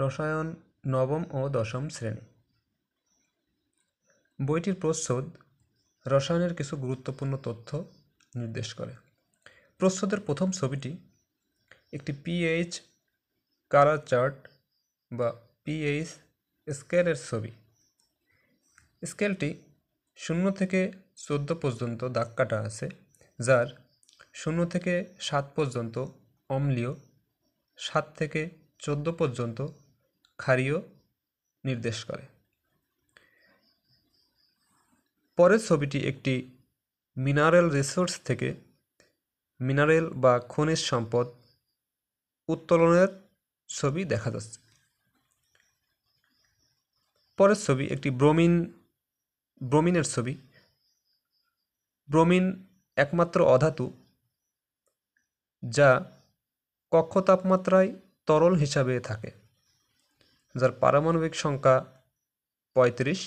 রসায়ন নবম ও দশম শ্রেণী বইটির প্রচ্ছদ রসায়নের কিছু গুরুত্বপূর্ণ তথ্য নির্দেশ করে প্রচ্ছদের প্রথম ছবিটি একটি পিএইচ কালার চার্ট বা পিএইচ স্কেলের ছবি স্কেলটি শূন্য থেকে চোদ্দ পর্যন্ত দাগ কাটা আছে যার শূন্য থেকে সাত পর্যন্ত অম্লীয় সাত থেকে চোদ্দ পর্যন্ত ক্ষারীয় নির্দেশ করে পরের ছবিটি একটি মিনারেল রিসোর্স থেকে মিনারেল বা খনিজ সম্পদ উত্তোলনের ছবি দেখা যাচ্ছে পরের ছবি একটি ব্রোমিন ব্রোমিনের ছবি ব্রোমিন একমাত্র অধাতু যা কক্ষ তাপমাত্রায় তরল হিসাবে থাকে যার পারমাণবিক সংখ্যা পঁয়ত্রিশ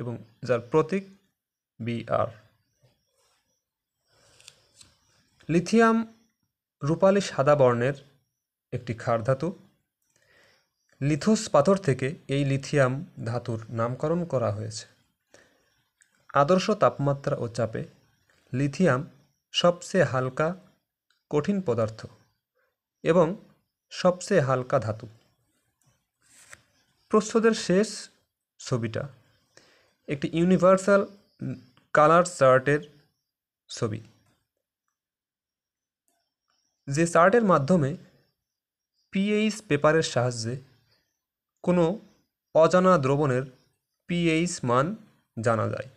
এবং যার প্রতীক বিআর লিথিয়াম রূপালী সাদা বর্ণের একটি ক্ষার ধাতু লিথোস পাথর থেকে এই লিথিয়াম ধাতুর নামকরণ করা হয়েছে আদর্শ তাপমাত্রা ও চাপে লিথিয়াম সবচেয়ে হালকা কঠিন পদার্থ এবং সবচেয়ে হালকা ধাতু প্রচ্ছদের শেষ ছবিটা একটি ইউনিভার্সাল কালার চার্টের ছবি যে চার্টের মাধ্যমে পিএইচ পেপারের সাহায্যে কোনো অজানা দ্রবণের পিএইচ মান জানা যায়